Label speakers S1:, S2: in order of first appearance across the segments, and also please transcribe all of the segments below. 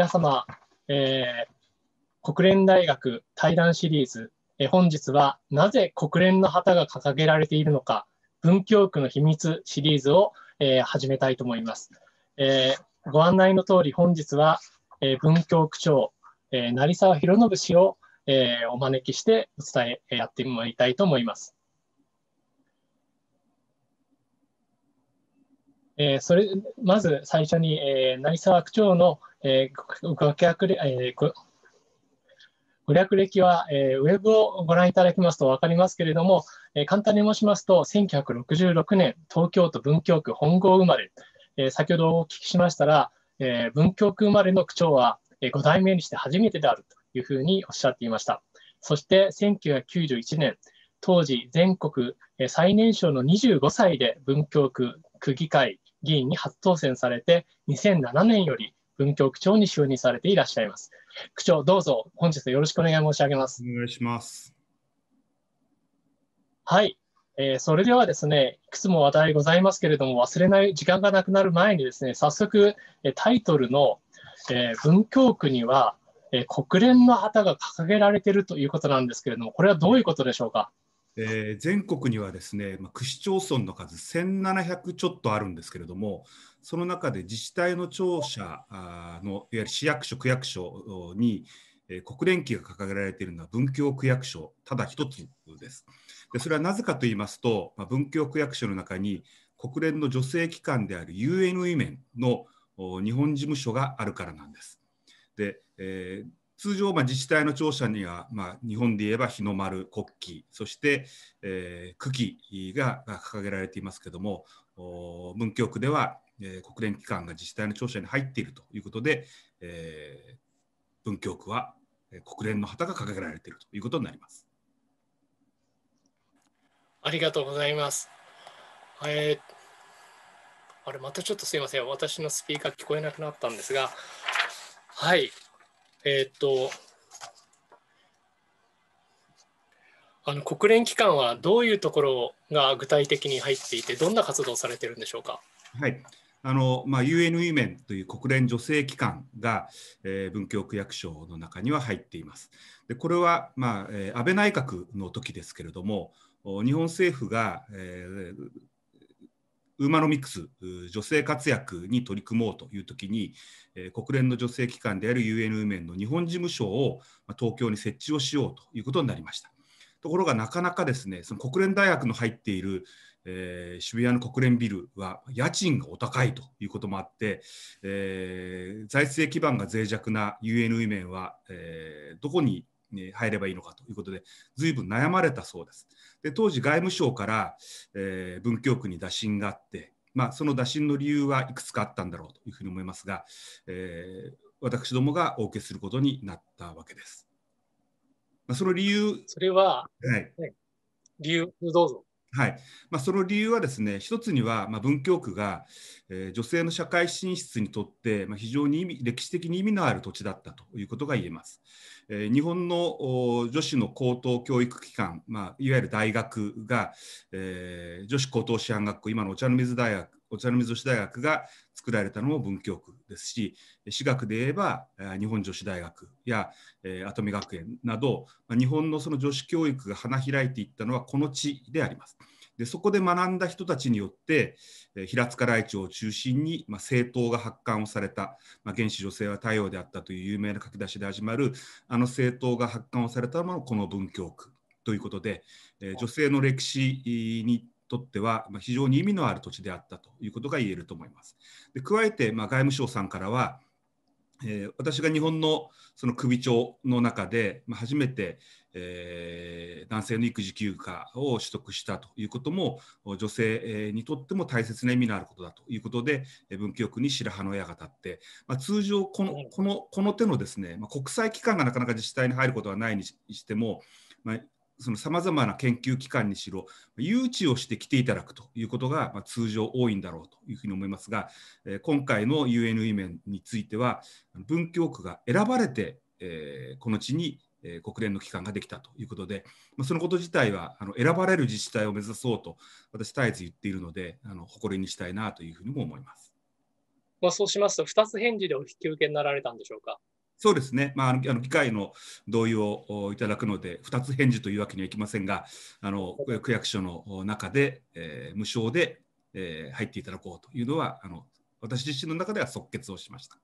S1: 皆様、えー、国連大学対談シリーズ、えー、本日はなぜ国連の旗が掲げられているのか、文京区の秘密シリーズを、えー、始めたいと思います。えー、ご案内の通り、本日は、えー、文京区長、えー、成沢博信氏を、えー、お招きしてお伝えやってもらいたいと思います。えー、それまず最初に、えー、成沢区長の、えー、ご略えー、ごご略歴は、えー、ウェブをご覧いただきますと分かりますけれども、えー、簡単に申しますと、1966年、東京都文京区本郷生まれ、えー、先ほどお聞きしましたら、えー、文京区生まれの区長は、えー、5代目にして初めてであるというふうにおっしゃっていました。そして1991年、当時全国最年少の25歳で文京区区議会議員に初当選されて、2007年より文京区長に就任されていらっしゃいます。区長、どうぞ本日よろしくお願い申し上げます。お願いします。はい、えー、それではですね、いくつも話題ございますけれども、忘れない時間がなくなる前にですね、早速、えタイトルの、えー、文京区には、えー、国連の旗が掲げられているということなんですけれども、これはどういうことでしょうか。えー、全国にはですね、まあ、区市町
S2: 村の数1700ちょっとあるんですけれども、その中で自治体の庁舎のいわゆる市役所、区役所に、えー、国連旗が掲げられているのは文京区役所、ただ一つです。でそれはなぜかと言いますと、まあ、文京区役所の中に国連の女性機関である UN ウィメンの日本事務所があるからなんです。で、えー、通常、まあ、自治体の庁舎には、まあ、日本で言えば日の丸、国旗、そして、えー、区旗が掲げられていますけれども、文京区では、えー、国連機関が自治体の庁舎に入っているということで、えー、文京区はえ国連の旗が掲げられているということになります。
S1: ありがとうございます。えー、あれ、またちょっとすみません。私のスピーカー聞こえなくなったんですが、はい。えっ、とあの国連機関はどういうところが具体的に入っていてどんな活動をされてるんでしょうか。
S2: はいあのまあ、UN ウィメンという国連女性機関が、えー、文教区役所の中には入っています。でこれは、まあえー、安倍内閣の時ですけれども日本政府が、えー、ウーマノミクス女性活躍に取り組もうというときに、え国連の女性機関である UN ウーメンの日本事務所を、ま東京に設置をしようということになりました。ところがなかなかですねその国連大学の入っている、えー、渋谷の国連ビルは家賃がお高いということもあって、えー、財政基盤が脆弱な UN ウィメンは、えー、どこにに入ればいいのかということで随分悩まれたそうです。で当時外務省から、えー、文京区に打診があって、まあ、その打診の理由はいくつかあったんだろうというふうに思いますが、えー、私どもがお受けすることになったわけです。ま
S1: あ、その理由それは、
S2: はい、理由どうぞ。はいまあ、その理由はですね一つには、まあ、文京区が、えー、女性の社会進出にとって、まあ、非常に意味歴史的に意味のある土地だったということが言えます。日本の女子の高等教育機関、まあ、いわゆる大学が、えー、女子高等師範学校今のお茶の水大学お茶の水女子大学が作られたのも文京区ですし私学で言えば日本女子大学や、えー、跡見学園など日本のその女子教育が花開いていったのはこの地であります。でそこで学んだ人たちによって、え平塚来町を中心に、まあ、政党が発刊をされた、まあ、原始女性は太陽であったという有名な書き出しで始まるあの政党が発刊をされたのもこの文京区ということで、え女性の歴史にとっては非常に意味のある土地であったということが言えると思います。で加えて、まあ、外務省さんからは、えー、私が日本のその首長の中で、まあ、初めて、えー、男性の育児休暇を取得したということも女性にとっても大切な意味のあることだということで文京区に白羽の矢が立って、まあ、通常このこのこの手のですね、まあ、国際機関がなかなか自治体に入ることはないにしても、まあ、そのさまざまな研究機関にしろ誘致をして来ていただくということが、まあ、通常多いんだろうというふうに思いますが、えー、今回の UN イメンについては文京区が選ばれて、えー、この地にえ国連の機関ができたということで、まあ、そのこと自体はあの選ばれる自治体を目指そうと私絶えず言っているのであの誇りにしたいなというふうにも思います。
S1: まあ、そうしますと2つ返事でお引き受けになられたんでしょうか。
S2: そうですね、まあ、あの議会の同意をいただくので、2つ返事というわけにはいきませんが、あの区役所の中で、えー、無償で、えー、入っていただこうというのはあの、私自身の中では即決をしました。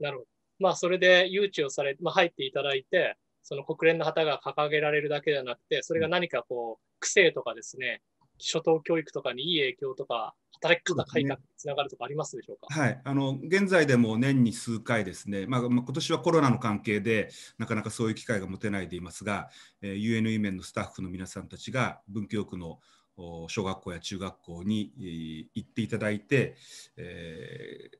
S1: なるほど、まあ、それで誘致をされ、まあ、入っていただいて、その国連の旗が掲げられるだけじゃなくて、それが何かこう、癖とかですね、初等教育とかにいい影響とか、働き方改革につながるとかありますでしょうか、
S2: ね、はい、あの現在でも年に数回ですね、まあ、まあ、今年はコロナの関係でなかなかそういう機会が持てないでいますが、えー、UNE 面のスタッフの皆さんたちが文京区の小学校や中学校に行っていただいて、えー、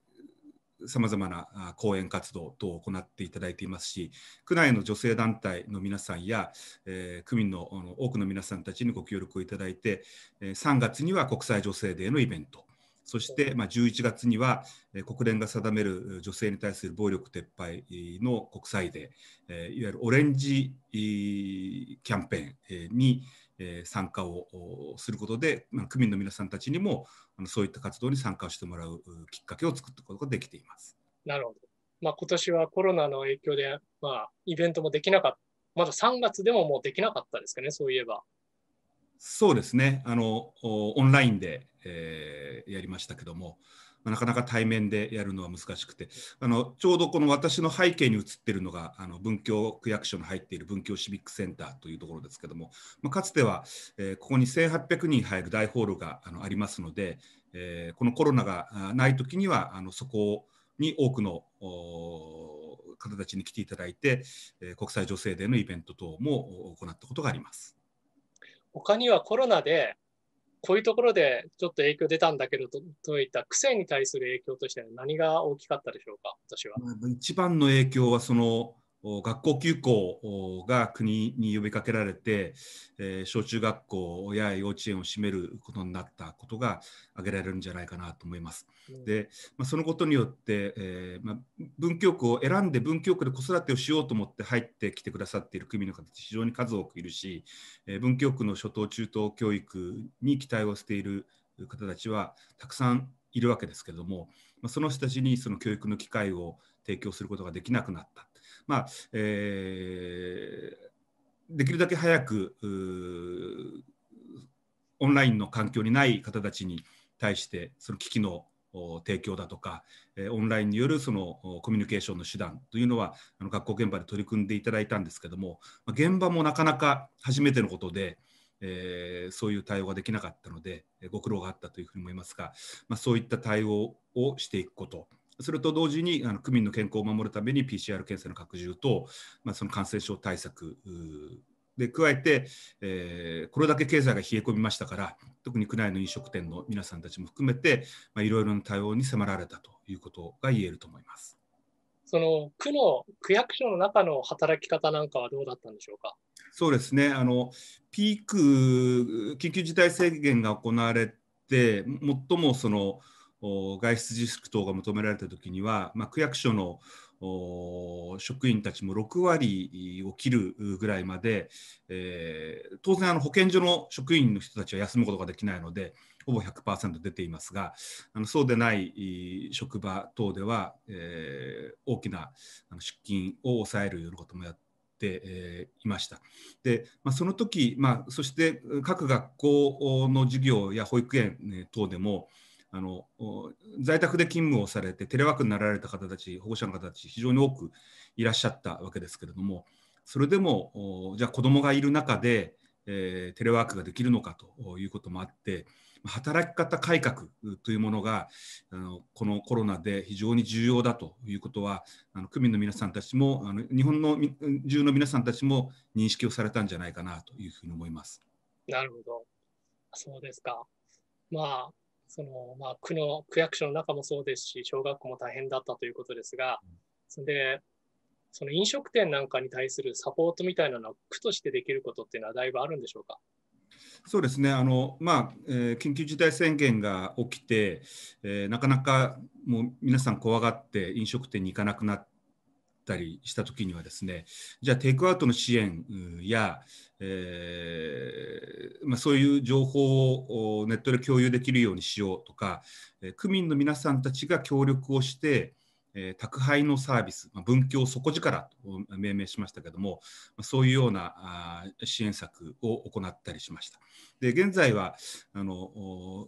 S2: さまざまな講演活動等を行っていただいていますし、区内の女性団体の皆さんや、えー、区民の多くの皆さんたちにご協力をいただいて、3月には国際女性デーのイベント、そして、まあ、11月には、国連が定める女性に対する暴力撤廃の国際デー、いわゆるオレンジキャンペーンに、え参加をすることで、まあ、区民の皆さんたちにもあのそういった活動に参加してもらうきっかけを作ってことができています。
S1: なるほど。まあ、今年はコロナの影響で、まあ、イベントもできなかった、まだ3月でももうできなかったですかね、そういえば。
S2: そうですね、あのオンラインで、えー、やりましたけども、まあ、なかなか対面でやるのは難しくてあのちょうどこの私の背景に映ってるのがあの文京区役所の入っている文京シビックセンターというところですけども、まあ、かつては、えー、ここに1800人入る大ホールがあのありますので、えー、このコロナがない時にはあのそこに多くの方たちに来ていただいて、えー、国際女性デーのイベント等
S1: も行った
S2: ことがあります。
S1: 他にはコロナでこういうところでちょっと影響出たんだけどと、といった癖に対する影響としては何が大きかったでしょうか、私は。
S2: 一番の影響は、その、学校休校が国に呼びかけられて、えー、小中学校や幼稚園を閉めることになったことが挙げられるんじゃないかなと思います。で、まあ、そのことによって、えー、まあ、文京区を選んで文京区で子育てをしようと思って入ってきてくださっている組の方非常に数多くいるし、えー、文京区の初等中等教育に期待をしている方たちはたくさんいるわけですけれども、まあ、その人たちにその教育の機会を提供することができなくなった。まあえー、できるだけ早くオンラインの環境にない方たちに対してその機器の提供だとか、オンラインによるそのコミュニケーションの手段というのは、あの学校現場で取り組んでいただいたんですけども、現場もなかなか初めてのことで、えー、そういう対応ができなかったので、ご苦労があったというふうに思いますが、まあ、そういった対応をしていくこと。それと同時にあの区民の健康を守るために PCR 検査の拡充と、まあ、その感染症対策で加えて、えー、これだけ経済が冷え込みましたから特に区内の飲食店の皆さんたちも含めて、まあ、いろいろな対応に迫られたということが言えると思います。
S1: その区の区役所の中の働き方なんかはどうだったんでしょうか。
S2: そうですねあのピーク緊急事態宣言が行われて最もその外出自粛等が求められた時には、まあ、区役所の職員たちも6割を切るぐらいまで、えー、当然保健所の職員の人たちは休むことができないのでほぼ100%出ていますがあのそうでない職場等では、えー、大きな出勤を抑えるようなこともやっていました。で、まあ、その時、まあ、そして各学校の授業や保育園等でも、あの在宅で勤務をされてテレワークになられた方たち保護者の方たち非常に多くいらっしゃったわけですけれどもそれでもじゃあ子どもがいる中で、えー、テレワークができるのかということもあって働き方改革というものがあのこのコロナで非常に重要だということはあの区民の皆さんたちもあの日本の中の皆さんたちも認識をされたんじゃないかなというふうに
S1: 思います。なるほどそうですかまあその、まあ、区の、区役所の中もそうですし、小学校も大変だったということですが、そで、その飲食店なんかに対するサポートみたいなのは、区としてできることっていうのはだいぶあるんでしょうか。
S2: そうですねあの、まあえー、緊急事態宣言が起きて、えー、なかなかもう皆さん怖がって飲食店に行かなくなったりしたときにはですねじゃあテイクアウトの支援や、えー、まあ、そういう情報をネットで共有できるようにしようとか、え区民の皆さんたちが協力をして、えー、宅配のサービス、まあ、文教底力と命名しましたけども、まあ、そういうようなあ支援策を行ったりしました。で現在はあの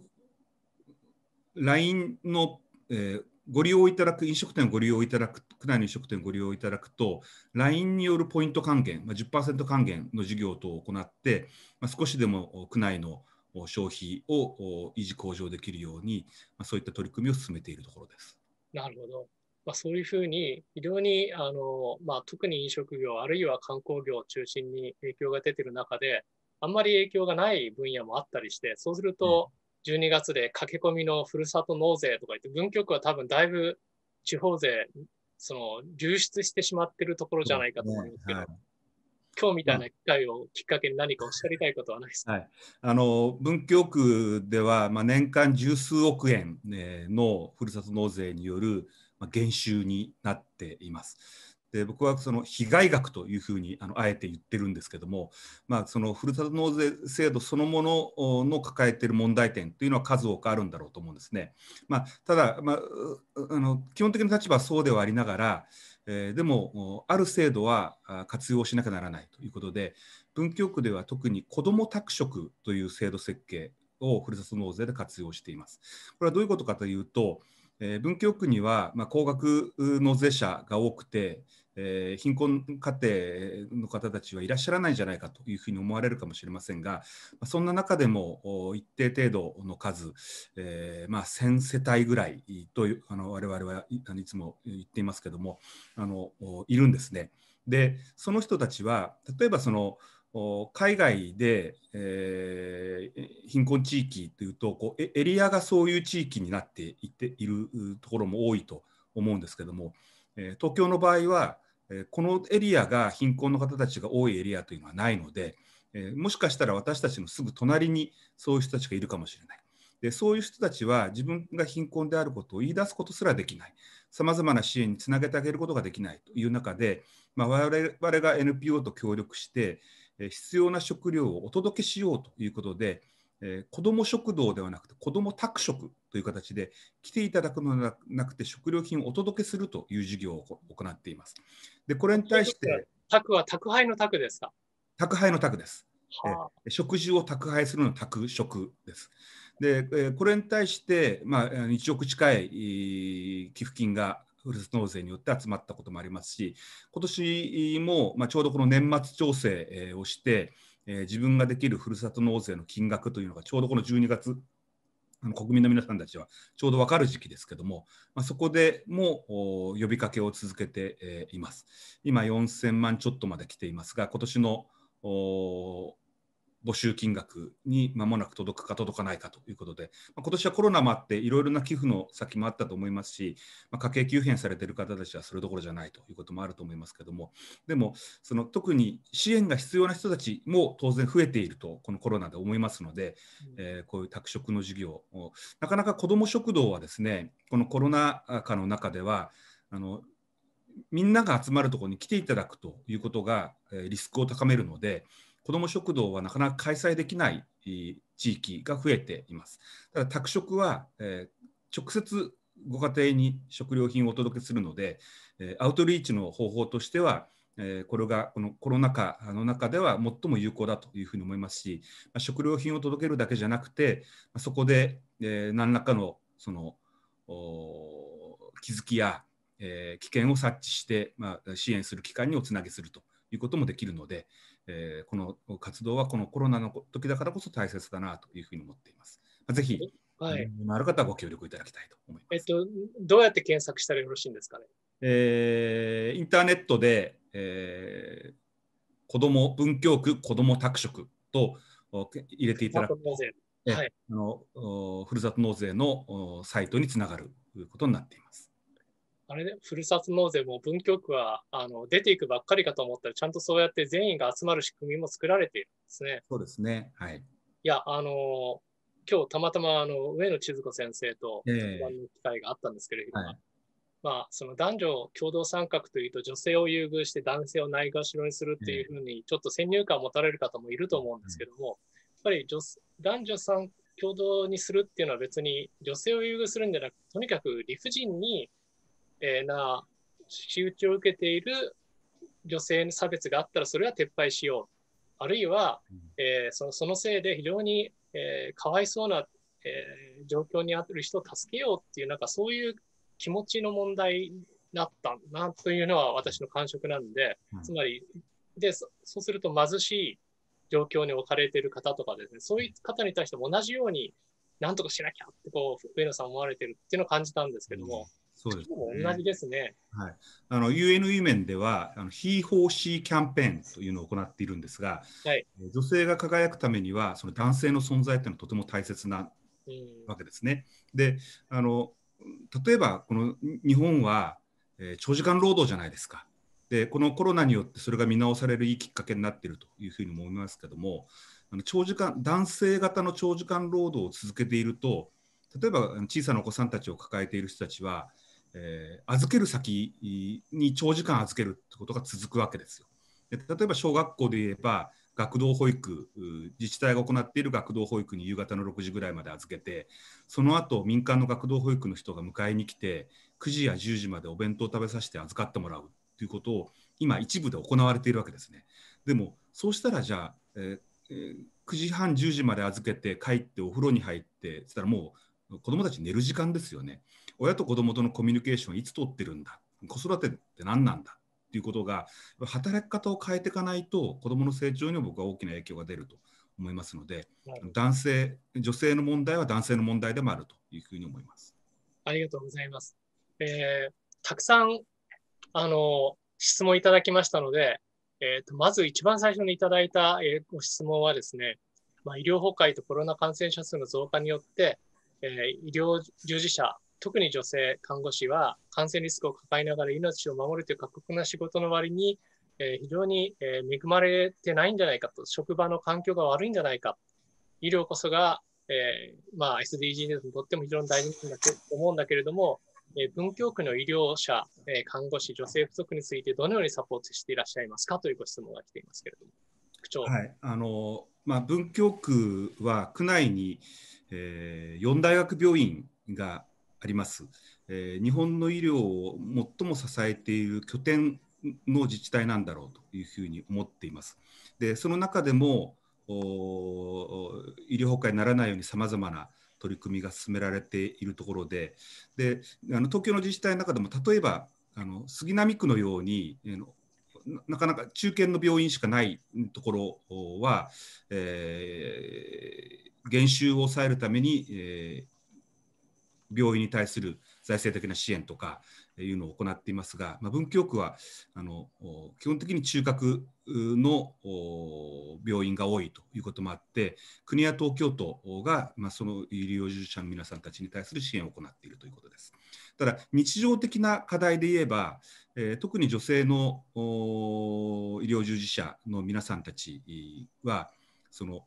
S2: LINE の、えーご利用いただく飲食店をご利用いただく、区内の飲食店をご利用いただくと、LINE によるポイント還元、まあ、10%還元の事業等を行って、まあ、少しでも区内の消費を維持向上できるように、まあ、そういった取り組みを進めているところです。
S1: なるほど。まあ、そういうふうに、非常にあの、まあ、特に飲食業、あるいは観光業を中心に影響が出ている中で、あんまり影響がない分野もあったりして、そうすると、12月で駆け込みのふるさと納税とか言って、文京区は多分だいぶ地方税、その流出してしまってるところじゃないかと思うんですけど、ねはい、今日みたいな機会をきっかけに何かおっしゃりたいことはないです
S2: か、はい、あの文京区では、まあ、年間十数億円のふるさと納税による減収になっています。で僕はその被害額というふうにあのあえて言ってるんですけども、まあ、そのふるさと納税制度そのものの抱えている問題点というのは数多くあるんだろうと思うんですね。まあ、ただ、まあ、あの基本的な立場はそうではありながら、えー、でもある制度は活用しなきゃならないということで文京区では特に子ども宅食という制度設計をふるさと納税で活用しています。これはどういうことかというとえー、文京区には、まあ、高額納税者が多くて、えー、貧困家庭の方たちはいらっしゃらないんじゃないかというふうに思われるかもしれませんが、まあ、そんな中でも一定程度の数、えーまあ、1000世帯ぐらいとあの我々はいつも言っていますけどもあのいるんですね。でその人たちは例えばその海外で、えー、貧困地域というとこうエリアがそういう地域になっていっているところも多いと思うんですけども、え東京の場合は、えこのエリアが貧困の方たちが多いエリアというのはないので、えもしかしたら私たちのすぐ隣にそういう人たちがいるかもしれない。でそういう人たちは自分が貧困であることを言い出すことすらできないさまざまな支援につなげてあげることができないという中で、まあ、我々が NPO と協力して、必要な食料をお届けしようということで、えー、子ども食堂ではなくて子ども宅食という形で来ていただくのではなくて食料品をお届けするという事業を行っています。でこれに
S1: 対して宅は宅配の宅ですか
S2: 宅配の宅です。はあ、えー、食事を宅配するの宅食です。で、えこれに対して、まあ、1億近い寄付金がふる納税によって集まったこともありますし、今年も、まあ、ちょうどこの年末調整をして、え自分ができるふるさと納税の金額というのがちょうどこの12月、あの国民の皆さんたちはちょうど分かる時期ですけども、まあ、そこでも呼びかけを続けて、えいます。今4000万ちょっとまで来ていますが、今年の募集金額にまもなく届くか届かないかということで、まあ、今年はコロナもあって、いろいろな寄付の先もあったと思いますし、まあ、家計急変されている方たちはそれどころじゃないということもあると思いますけども、でも、その特に支援が必要な人たちも当然増えていると、このコロナで思いますので、うん、えー、こういう宅食の事業、なかなか子ども食堂はですね、このコロナ禍の中では、あのみんなが集まるところに来ていただくということが、えー、リスクを高めるので、子ども食堂はなかなか開催できない地域が増えています。ただ宅食は、えー、直接ご家庭に食料品をお届けするので、えアウトリーチの方法としては、えこれがこのコロナ禍の中では最も有効だというふうに思いますし、ま食料品を届けるだけじゃなくて、まそこで、え何らかのその気づきや、え危険を察知して、ま支援する機関におつなげするということもできるので、えー、この活動はこのコロナの時だからこそ大切だなというふうに思っています。まあ、ぜひ、はい、ある方はご協力いただきたいと
S1: 思います。えっと、どうやって検索したらよろしいんですかね、
S2: えー、インターネットで、えー、子ども文京区子ども宅食と入れていただくと、はい、あのふるさと納税のサイトにつながることになっています。
S1: あれで、ね、ふるさと納税も文京区はあの出ていくばっかりかと思ったら、ちゃんとそうやって全員が集まる仕組みも作られているんですね。
S2: そうですね。はい。い
S1: や、あの、今日たまたまあの上野千鶴子先生と特番の機会があったんですけれども、えーはい、まあ、その男女共同参画というと、女性を優遇して男性をないがしろにするっていうふうに、ちょっと先入観を持たれる方もいると思うんですけども、えー、やっぱり女男女ん共同にするっていうのは別に女性を優遇するんじゃなくとにかく理不尽にえな仕打ちを受けている女性の差別があったらそれは撤廃しようあるいは、えー、そのそのせいで非常に、えー、かわいそうな、えー、状況にあってる人を助けようっていうなんかそういう気持ちの問題だったなというのは私の感触なんで、つまりでそうすると貧しい状況に置かれている方とかですねそういう方に対しても同じようになんとかしなきゃってこう上野さん思われてるっていうのを感じたんですけども。うんそうです、ね、同じですね。はい、
S2: あの u n U. 面ではあの He f o キャンペーンというのを行っているんですが、はい、女性が輝くためにはその男性の存在というのはとても大切なわけですね。であの例えばこの日本は、えー、長時間労働じゃないですか。でこのコロナによってそれが見直されるいいきっかけになっているというふうに思いますけどもあの長時間男性型の長時間労働を続けていると例えば小さなお子さんたちを抱えている人たちはえー、預ける先に長時間預けるってことが続くわけですよ。で例えば小学校で言えば学童保育自治体が行っている学童保育に夕方の6時ぐらいまで預けてその後民間の学童保育の人が迎えに来て9時や10時までお弁当を食べさせて預かってもらうということを今一部で行われているわけですね。でもそうしたらじゃあ、えー、9時半10時まで預けて帰ってお風呂に入ってそしたらもう子どもたち寝る時間ですよね。親と子どもとのコミュニケーションいつ取ってるんだ子育てって何なんだっていうことが働き方を変えていかないと子どもの成長には僕は大きな影響が出ると思いますので男性女性の問題は男性の問題でもあるというふうに思います。
S1: ありがとうございます。えー、たくさんあの質問いただきましたので、えーと、とまず一番最初にいただいた、えー、ご質問はですね、まあ、医療崩壊とコロナ感染者数の増加によって、えー、医療従事者特に女性、看護師は感染リスクを抱えながら命を守るという過酷な仕事の割に、えー、非常に、え恵まれてないんじゃないかと、職場の環境が悪いんじゃないか、医療こそが、えー、まあ、SDGs にとっても非常に大事だと思うんだけれども、え文京区の医療者、え看護師、女性不足についてどのようにサポートしていらっしゃいますかというご質問が来ていますけれども。区長は
S2: いあのまあ、文京区は区内に、えー、4大学病院があります。えー、日本の医療を最も支えている拠点の自治体なんだろうというふうに思っています。でその中でも医療崩壊にならないようにさまざまな取り組みが進められているところでであの東京の自治体の中でも例えばあの杉並区のようになかなか中堅の病院しかないところは、えー、減収を抑えるために、えー、病院に対する財政的な支援とかいうのを行っていますが、まあ、文京区はあの基本的に中核の病院が多いということもあって国や東京都が、まあ、その医療従事者の皆さんたちに対する支援を行っているということです。ただ日常的な課題で言えば、えー、特に女性の医療従事者の皆さんたちはその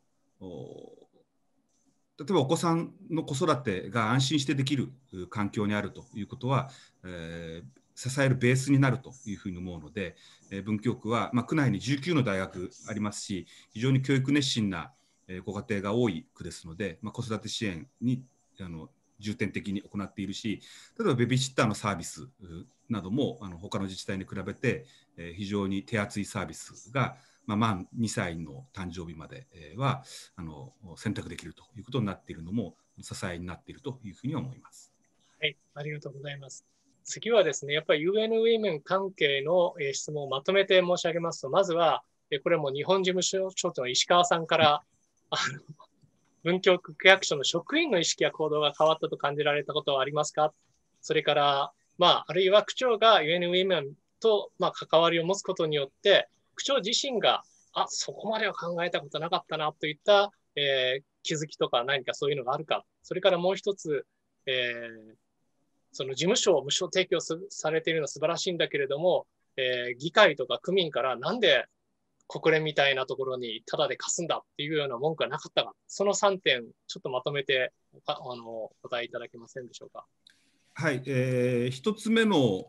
S2: 例えばお子さんの子育てが安心してできる環境にあるということは、えー、支えるベースになるというふうに思うので、えー、文京区は、まあ、区内に19の大学ありますし非常に教育熱心なご家庭が多い区ですので、まあ、子育て支援にあの重点的に行っているし例えばベビーシッターのサービスなどもあの他の自治体に比べて、え非常に手厚いサービスが、まあ、満2歳の誕生日まではあの選択できるということになっているのも支えになっているというふうに思います。
S1: はい、ありがとうございます。次はですね、やっぱり UN ウィメン関係の質問をまとめて申し上げますと、まずは、これも日本事務所長の石川さんから、あの文京区役所の職員の意識や行動が変わったと感じられたことはありますかそれから、まあ、あるいは区長が UN ウィメンと、まあ、関わりを持つことによって、区長自身が、あ、そこまでは考えたことなかったなといった、えー、気づきとか何かそういうのがあるか。それからもう一つ、えー、その事務所を無償提供されているのは素晴らしいんだけれども、えー、議会とか区民からなんで国連みたいなところにタダで貸すんだっていうような文句はなかったが、その3点、ちょっとまとめてあのお答えいただけませんでしょうか。
S2: はい、えー、1つ目の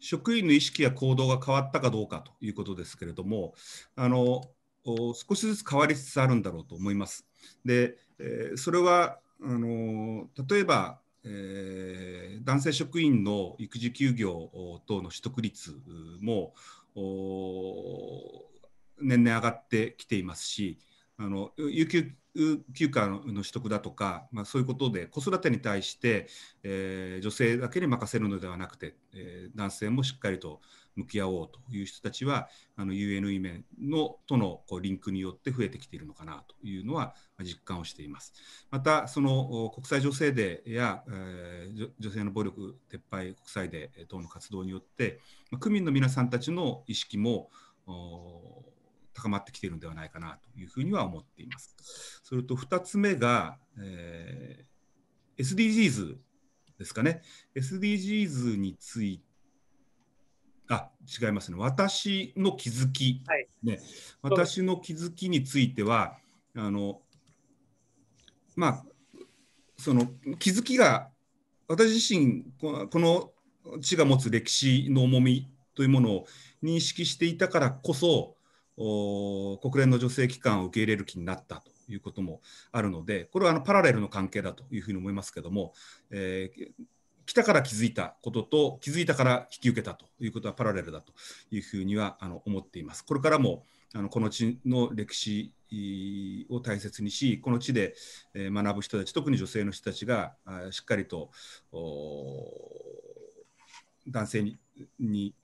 S2: 職員の意識や行動が変わったかどうかということですけれども、あの少しずつ変わりつつあるんだろうと思います。で、えー、それはあの例えば、えー、男性職員の育児休業等の取得率も年々上がってきていますしあの有給休暇の取得だとか、まあ、そういうことで子育てに対して、えー、女性だけに任せるのではなくて、えー、男性もしっかりと向き合おうという人たちはあの UNE 面のとのこうリンクによって増えてきているのかなというのは実感をしています。またその国際女性デーや、えー、女性の暴力撤廃国際デー等の活動によって、ま区民の皆さんたちの意識も高まってきているのではないかなというふうには思っています。それと2つ目が、えー、SDGs ですかね。SDGs についてあ違いますね、私の気づき、はい、ね、私の気づきについては、あのまあ、その気づきが、私自身、この地が持つ歴史の重みというものを認識していたからこそ、国連の女性機関を受け入れる気になったということもあるので、これはあのパラレルの関係だというふうに思いますけども、えー来たから気づいたことと気づいたから引き受けたということはパラレルだというふうにはあの思っています。これからもあのこの地の歴史を大切にしこの地で学ぶ人たち特に女性の人たちがしっかりと男性にに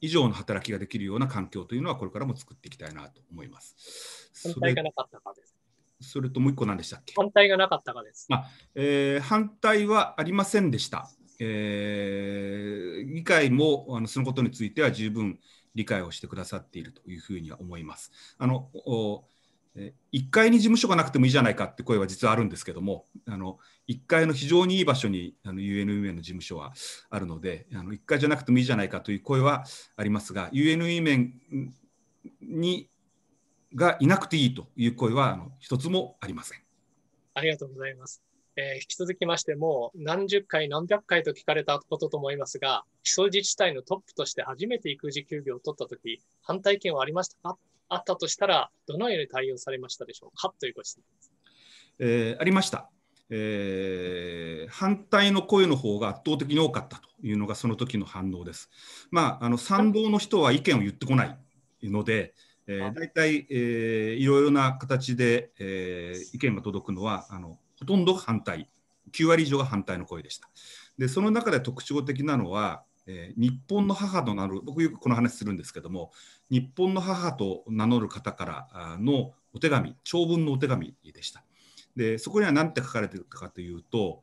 S2: 以上の働きができるような環境というのはこれからも作っていき
S1: たいなと思います。それが
S2: それともう一個何でしたっ
S1: け反対がなかったかです。
S2: あえー、反対はありませんでした。えー、議会もあのそのことについては十分理解をしてくださっているというふうには思います。あのお1階に事務所がなくてもいいじゃないかって声は実はあるんですけどもあの1階の非常にいい場所にあの UNE の事務所はあるのであの1階じゃなくてもいいじゃないかという声はありますが UNE 面にがいなくていいという声はあの一つもありません。
S1: ありがとうございます。えー、引き続きましても何十回何百回と聞かれたことと思いますが基礎自治体のトップとして初めて育児休業を取った時反対意見はありましたかあったとしたらどのように対応されましたでしょうかというご質問です、
S2: えー、ありました、えー、反対の声の方が圧倒的に多かったというのがその時の反応ですまああの賛同の人は意見を言ってこないので、えー、大体、えー、いろいろな形で、えー、意見が届くのはあのほとんど反対9割以上が反対の声でしたでその中で特徴的なのは、えー、日本の母となる僕よくこの話するんですけども日本の母と名乗る方からのお手紙長文のお手紙でしたでそこには何て書かれてるかというと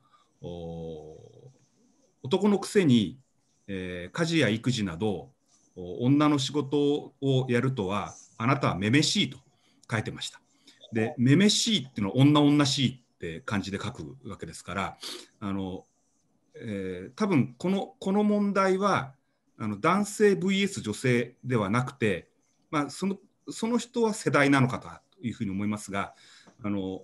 S2: 男のくせに、えー、家事や育児など女の仕事をやるとはあなたはめめしいと書いてました。で、めめしいっていうのは女女しいって感じで書くわけですから、あの、えー、多分このこの問題はあの男性 VS 女性ではなくて、まあ、そのその人は世代なのかというふうに思いますがあの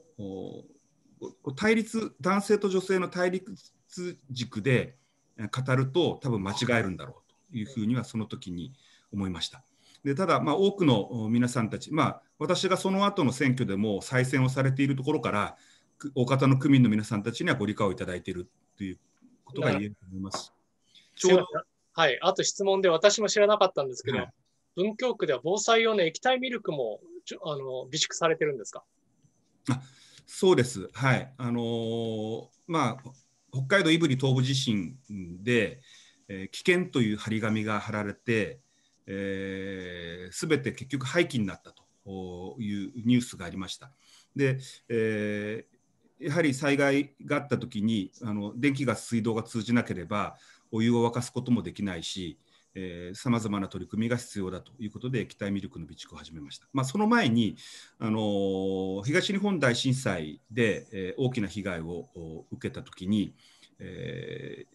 S2: 対立男性と女性の対立軸で語ると多分間違えるんだろうというふうにはその時に思いました。でただ、まあ、多くの皆さんたち、まあ、私がその後の選挙でも再選をされているところから、大方の区民の皆さんたちにはご理解をいただいているということが言えると思います。
S1: ちょうどはい、あと質問で私も知らなかったんですけど、はい、文京区では防災用の液体ミルクもちょあの備蓄されてるんですか
S2: あそうです、はいあのー、まあ、北海道胆振東部地震で、えー、危険という張り紙が貼られて、えべて結局廃棄になったというニュースがありました。で、えー、やはり災害があった時にあの電気ガス水道が通じなければお湯を沸かすこともできないしさまざまな取り組みが必要だということで液体ミルクの備蓄を始めました、まあ、その前にあの東日本大震災で、えー、大きな被害を受けた時に、え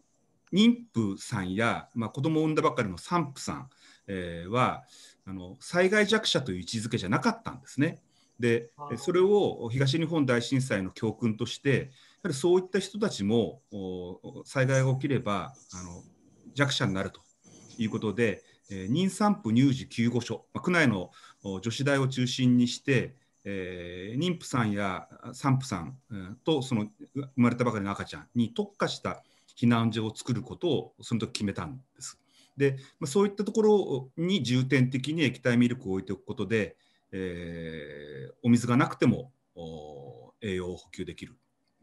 S2: ー、妊婦さんや、まあ、子供を産んだばかりの産婦さんえー、はあの災害弱者という位置づけじゃなかったんですね。でそれを東日本大震災の教訓としてやはりそういった人たちも災害が起きればあの弱者になるということで、えー、妊産婦乳児救護所、まあ、区内の女子大を中心にして、えー、妊婦さんや産婦さんとその生まれたばかりの赤ちゃんに特化した避難所を作ることをその時決めたんです。で、まあ、そういったところに重点的に液体ミルクを置いておくことで、えー、お水がなくても栄養を補給できる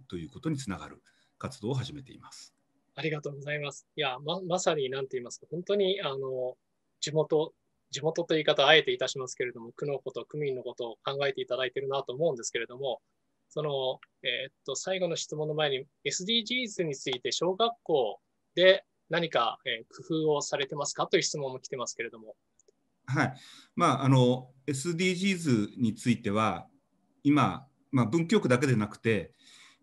S2: ということにつながる活動を始めています。
S1: ありがとうございます。いや、ままさに何て言いますか、本当にあの地元、地元という言い方あえていたしますけれども、区のこと、区民のことを考えていただいてるなと思うんですけれども、その、えー、っと、最後の質問の前に、SDGs について小学校で何か、えー、工夫をされてますかという質問も来てますけれども。
S2: はい。まあ、あの、SDGs については、今、まあ、文京区だけでなくて、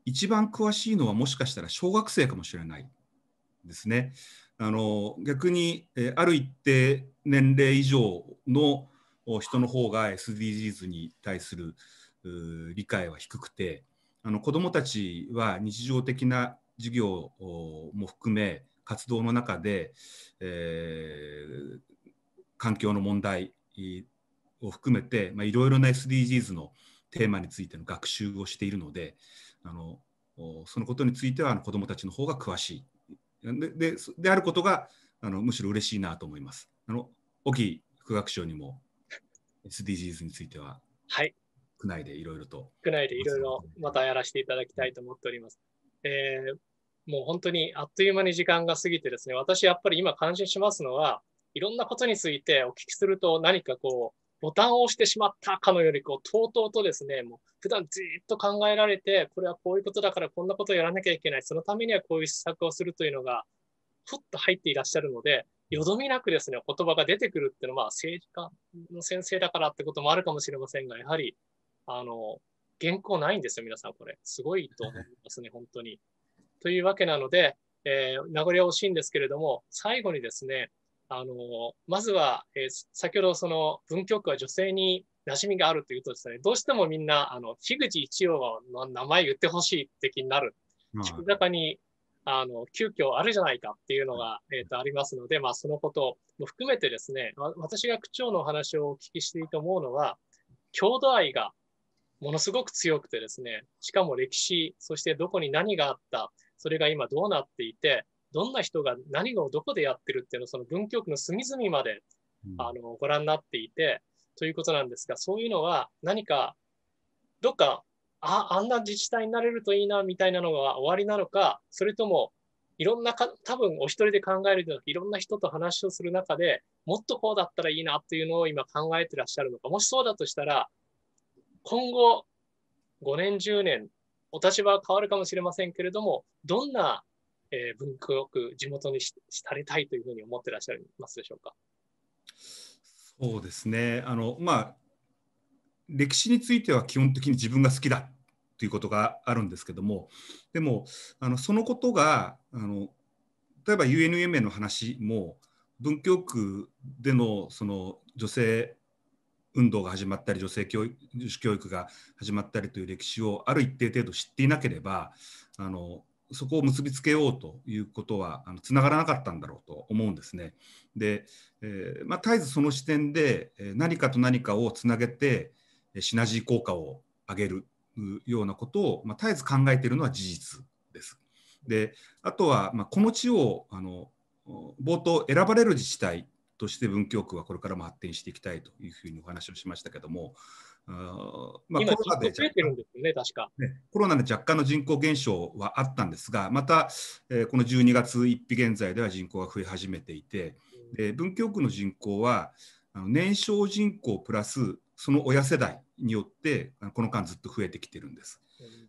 S2: 一番詳しいのはもしかしたら小学生かもしれないですね。あの逆に、えある一定年齢以上の人の方が SDGs に対する理解は低くてあの子どもたちは日常的な授業も含め活動の中で、えー、環境の問題を含めて、まあ、いろいろな SDGs のテーマについての学習をしているのであのそのことについては子どもたちの方が詳しいででであることがあのむしろ嬉しいなと思います。あの沖副学長にも SDGs については、はい、区内でいろいろと。
S1: 区内でいろいろまたやらせていただきたいと思っております。えー、もう本当にあっという間に時間が過ぎてですね、私やっぱり今感心しますのは、いろんなことについてお聞きすると何かこう、ボタンを押してしまったかのより、こう、とうとうとですね、もう普段じっと考えられて、これはこういうことだからこんなことをやらなきゃいけない、そのためにはこういう施策をするというのが、ふっと入っていらっしゃるので、よどみなくですね、言葉が出てくるっていうのは、政治家の先生だからってこともあるかもしれませんが、やはり、あの、原稿ないんですよ、皆さん、これ。すごいと思いますね、本当に。というわけなので、えー、名残は惜しいんですけれども、最後にですね、あのまずは、えー、先ほどその文京区は女性に馴染みがあるというとですね、どうしてもみんな、あの、樋口一葉の名前言ってほしいって気になる。聞く方に、あの、急遽あるじゃないかっていうのが、えっ、ー、と、ありますので、まあ、そのことも含めてですね、私が区長のお話をお聞きしていいと思うのは、郷土愛がものすごく強くてですね、しかも歴史、そしてどこに何があった、それが今どうなっていて、どんな人が何をどこでやってるっていうのを、その文京区の隅々まで、あのご覧になっていて、ということなんですが、そういうのは何か、どっか、あ、あんな自治体になれるといいな、みたいなのが終わりなのか、それとも、いろんなか、多分お一人で考えるといろんな人と話をする中でもっとこうだったらいいなっていうのを今考えてらっしゃるのか、もしそうだとしたら、今後5年、10年、お立場は変わるかもしれませんけれども、どんな、えー、文京区、地元にしされたいというふうに思ってらっしゃいますでしょうか。
S2: そうですねあの、まあ、歴史については基本的に自分が好きだということがあるんですけどもでもあのそのことがあの例えば UNMA の話も文京区でのその女性運動が始まったり女性教育女子教育が始まったりという歴史をある一定程度知っていなければあのそこを結びつけようということはつながらなかったんだろうと思うんですね。で、えー、まあ、絶えずその視点で何かと何かをつなげてシナジー効果を上げるようなことを、まあ、絶えず考えているのは事実です。であとは、まあ、この地をあの冒頭選ばれる自治体として文京区はこれからも発展していきたいというふうにお話をしましたけども、まあ、コロナで、
S1: ね、
S2: コロナで若干の人口減少はあったんですが、また、えー、この12月1日現在では人口が増え始めていて、で文京区の人口はあの年少人口プラスその親世代によってこの間ずっと増えてきてるんです。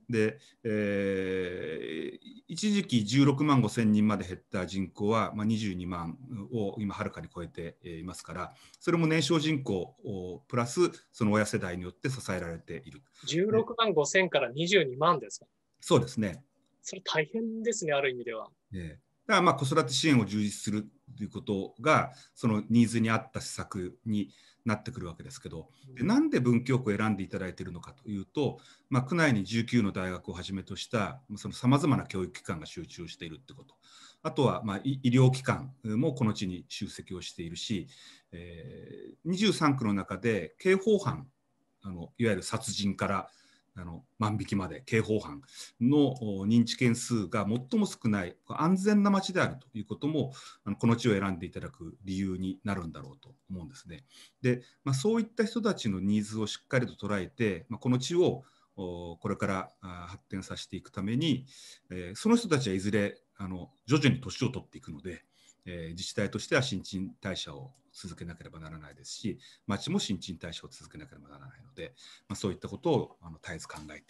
S2: で、えー、一時期16万5千人まで減った人口は、まあ、22万を今はるかに超えていますからそれも年少人口プラスその親世代によって支えられている
S1: 16万5千から22万ですか
S2: そうですね
S1: それ大変ですねある意味では、
S2: ね、だからまあ子育て支援を充実するということがそのニーズに合った施策になってくるわけですけどでなんで文京区を選んでいただいているのかというと、まあ、区内に19の大学をはじめとしたさまざまな教育機関が集中しているってことあとはまあ医療機関もこの地に集積をしているし、えー、23区の中で刑法犯あのいわゆる殺人からあの万引きまで刑法犯の認知件数が最も少ない安全な街であるということもあのこの地を選んでいただく理由になるんだろうと思うんですね。で、まあ、そういった人たちのニーズをしっかりと捉えて、まあ、この地をこれから発展させていくために、えー、その人たちはいずれあの徐々に年を取っていくので、えー、自治体としては新陳代謝を続けなければならないですし町も新陳代謝を続けなければならないので、まあ、そういったことをあの
S1: 絶えず考えて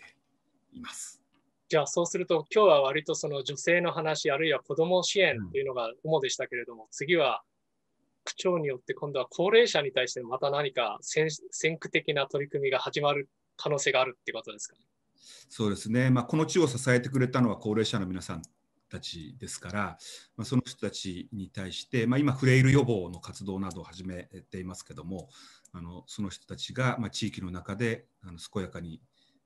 S1: います。じゃあそうすると今日は割とその女性の話あるいは子ども支援というのが主でしたけれども、うん、次は区長によって今度は高齢者に対してまた何か先駆的な取り組みが始まる可能性があるってことですかね。
S2: そうですね、まあ、この地を支えてくれたのは高齢者の皆さんたちですから、まあ、その人たちに対して、まあ、今フレイル予防の活動などを始めていますけどもあのその人たちが、まあ、地域の中であの健やかに、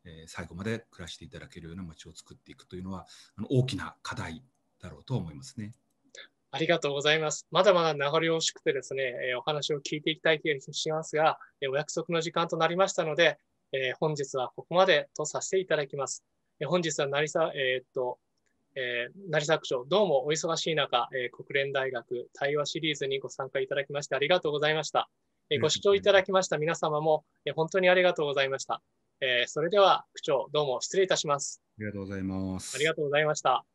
S2: えー、最後まで暮らしていただけるような町を作っていくというのはあの大きな課題だろうと思いますね。
S1: ありがとうございます。まだまだ名残惜しくてですね、えお話を聞いていきたい気がしますが、えお約束の時間となりましたので、え本日はここまでとさせていただきます。え本日は成沢、えー、っと、えー、成作長、どうもお忙しい中、えー、国連大学対話シリーズにご参加いただきましてありがとうございました。えー、ご視聴いただきました皆様も、えー、本当にありがとうございました。えー、それでは、区長、どうも失礼いたします。ありがとうございます。ありがとうございました。